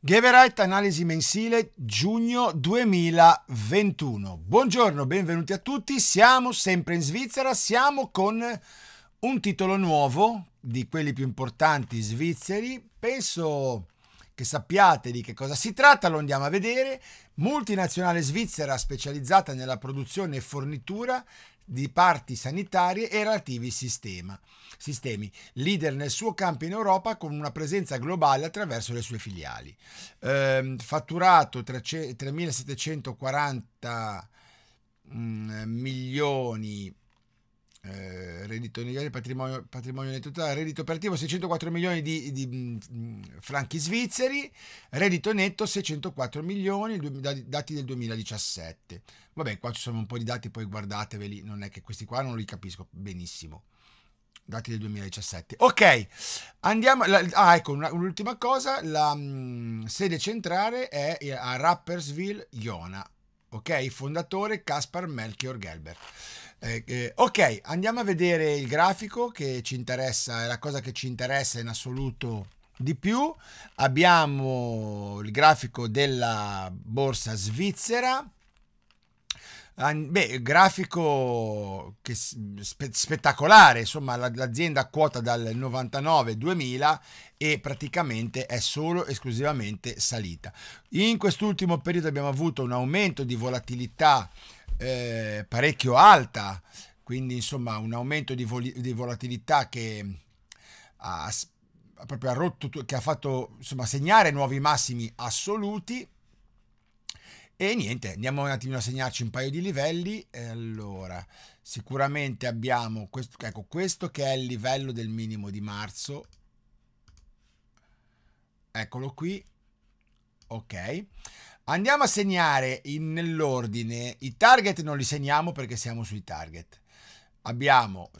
Geverite Analisi mensile giugno 2021. Buongiorno, benvenuti a tutti. Siamo sempre in Svizzera, siamo con un titolo nuovo di quelli più importanti svizzeri. Penso che sappiate di che cosa si tratta, lo andiamo a vedere. Multinazionale svizzera specializzata nella produzione e fornitura di parti sanitarie e relativi sistema, sistemi, leader nel suo campo in Europa con una presenza globale attraverso le sue filiali. Eh, fatturato 3.740 mm, milioni eh, reddito legale, patrimonio, patrimonio netto totale, reddito operativo 604 milioni di, di, di, franchi svizzeri, reddito netto 604 milioni, dati del 2017. Vabbè, qua ci sono un po' di dati, poi guardateveli, non è che questi qua non li capisco benissimo. Dati del 2017. Ok, andiamo. La, ah, ecco, un'ultima cosa. La mh, sede centrale è a Rappersville, Iona ok? Fondatore Caspar Melchior Gelber. Eh, eh, ok, andiamo a vedere il grafico che ci interessa, è la cosa che ci interessa in assoluto di più. Abbiamo il grafico della borsa svizzera Beh, grafico che, spe, spettacolare, insomma l'azienda quota dal 99-2000 e praticamente è solo esclusivamente salita. In quest'ultimo periodo abbiamo avuto un aumento di volatilità eh, parecchio alta, quindi insomma un aumento di, voli, di volatilità che ha, proprio ha rotto, che ha fatto insomma, segnare nuovi massimi assoluti e niente, andiamo un attimino a segnarci un paio di livelli. E allora, sicuramente abbiamo questo, ecco, questo che è il livello del minimo di marzo. Eccolo qui. Ok. Andiamo a segnare nell'ordine. I target non li segniamo perché siamo sui target. Abbiamo,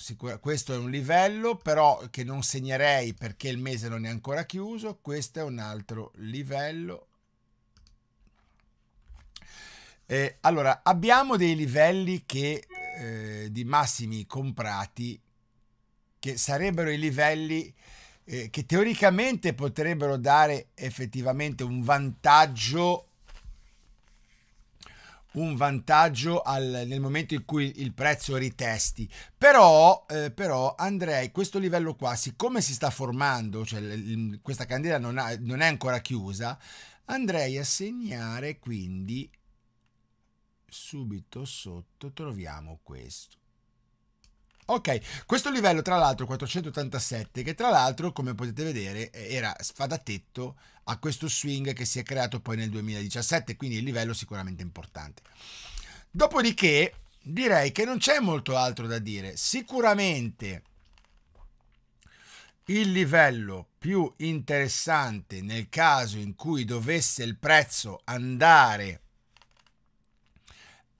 questo è un livello, però che non segnerei perché il mese non è ancora chiuso. Questo è un altro livello eh, allora, abbiamo dei livelli che, eh, di massimi comprati che sarebbero i livelli eh, che teoricamente potrebbero dare effettivamente un vantaggio un vantaggio al, nel momento in cui il prezzo ritesti. Però, eh, però Andrei, questo livello qua, siccome si sta formando, cioè questa candela non, ha, non è ancora chiusa, andrei a segnare quindi subito sotto troviamo questo. Ok, questo livello tra l'altro 487 che tra l'altro come potete vedere eh, era sfadatetto a questo swing che si è creato poi nel 2017, quindi il livello sicuramente importante. Dopodiché direi che non c'è molto altro da dire, sicuramente il livello più interessante nel caso in cui dovesse il prezzo andare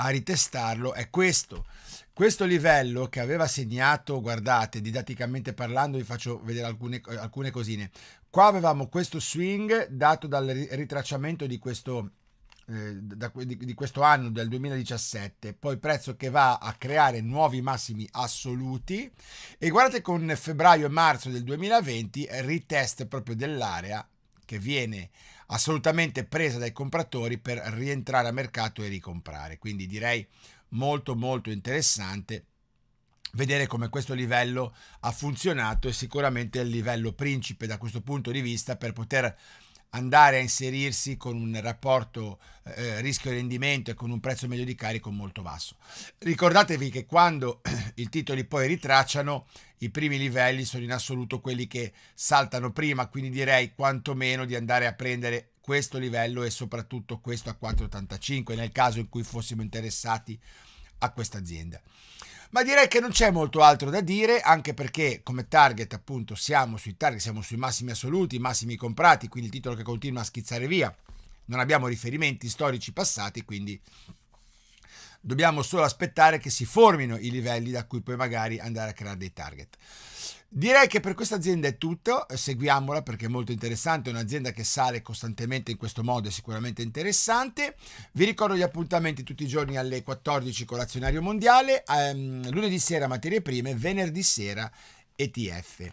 a ritestarlo è questo. Questo livello che aveva segnato, guardate, didatticamente parlando vi faccio vedere alcune, alcune cosine. Qua avevamo questo swing dato dal ritracciamento di questo eh, di, questo anno del 2017 poi prezzo che va a creare nuovi massimi assoluti e guardate con febbraio e marzo del 2020 ritest proprio dell'area che viene assolutamente presa dai compratori per rientrare a mercato e ricomprare. Quindi direi molto molto interessante vedere come questo livello ha funzionato e sicuramente è il livello principe da questo punto di vista per poter andare a inserirsi con un rapporto eh, eh, rischio-rendimento e con un prezzo medio di carico molto basso. Ricordatevi che quando i titoli poi ritracciano, i primi livelli sono in assoluto quelli che saltano prima, quindi direi quantomeno di andare a prendere questo livello e soprattutto questo a 4,85 nel caso in cui fossimo interessati a questa azienda. Ma direi che non c'è molto altro da dire, anche perché come target appunto siamo sui target, siamo sui massimi assoluti, massimi comprati, quindi il titolo che continua a schizzare via. Non abbiamo riferimenti storici passati, quindi dobbiamo solo aspettare che si formino i livelli da cui poi magari andare a creare dei target. Direi che per questa azienda è tutto, eh, seguiamola perché è molto interessante, è un'azienda che sale costantemente in questo modo, è sicuramente interessante. Vi ricordo gli appuntamenti tutti i giorni alle 14 con l'azionario mondiale, ehm, lunedì sera materie prime, venerdì sera ETF.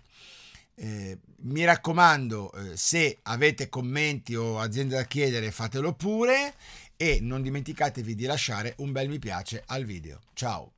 Eh, mi raccomando, eh, se avete commenti o aziende da chiedere, fatelo pure e non dimenticatevi di lasciare un bel mi piace al video. Ciao!